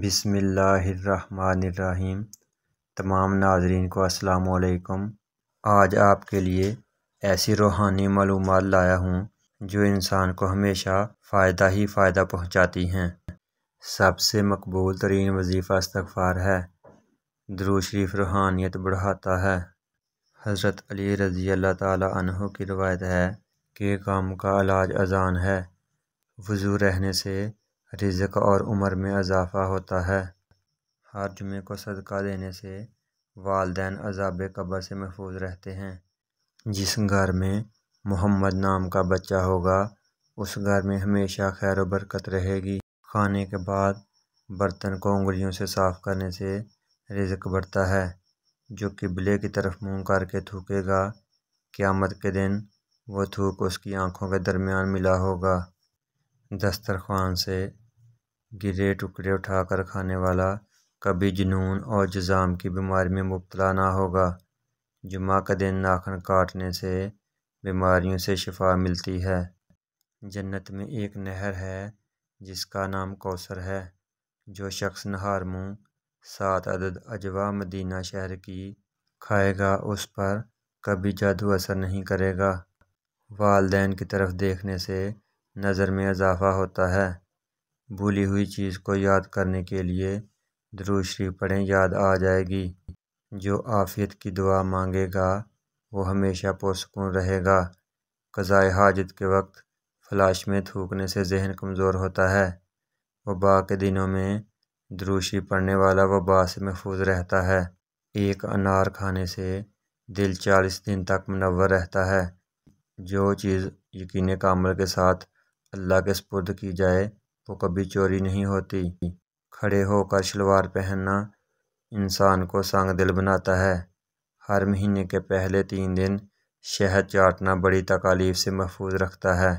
बिसमीम तमाम नाजरीन को असलकम आज आपके लिए ऐसी रूहानी मालूम लाया हूँ जो इंसान को हमेशा फ़ायदा ही फ़ायदा पहुँचाती हैं सबसे मकबूल तरीन वजीफ़ा इस्तफ़ार है दरू शरीफ रूहानियत बढ़ाता है हज़रत अली रज़ी अल्लाह तहों की रवायत है कि काम का इलाज अजान है वज़ू रहने से रिजक और उम्र में इजाफ़ा होता है हर जुमे को सदका देने से वालदे अजाब कब्र से महफूज रहते हैं जिस घर में मोहम्मद नाम का बच्चा होगा उस घर में हमेशा खैर बरकत रहेगी खाने के बाद बर्तन को उंगलियों से साफ़ करने से रिजक बढ़ता है जो किबले की तरफ मुंह करके थूकेगा क़्यामत के दिन वो थूक उसकी आँखों के दरमियान मिला होगा दस्तरखान से गिरे टुकड़े उठाकर खाने वाला कभी जुनून और जजाम की बीमारी में मुबतला ना होगा जुमा का दिन नाखन काटने से बीमारियों से शिफा मिलती है जन्नत में एक नहर है जिसका नाम कौसर है जो शख्स नहार मुँह सात अदद अजवा मदीना शहर की खाएगा उस पर कभी जादू असर नहीं करेगा वालदेन की तरफ देखने से नज़र में इजाफ़ा होता है भूली हुई चीज़ को याद करने के लिए दरूद पढ़ें याद आ जाएगी जो आफियत की दुआ मांगेगा वो हमेशा पुरसकून रहेगा कज़ाए हाजत के वक्त फलाश में थूकने से जहन कमज़ोर होता है वबा के दिनों में दरूशी पढ़ने वाला वबा से महफूज रहता है एक अनार खाने से दिल चालीस दिन तक मनवर रहता है जो चीज़ यकीन कामल के साथ अल्लाह के सपुर्द की जाए तो कभी चोरी नहीं होती खड़े होकर शलवार पहनना इंसान को संग दिल बनाता है हर महीने के पहले तीन दिन शहद चाटना बड़ी तकालीफ से महफूज रखता है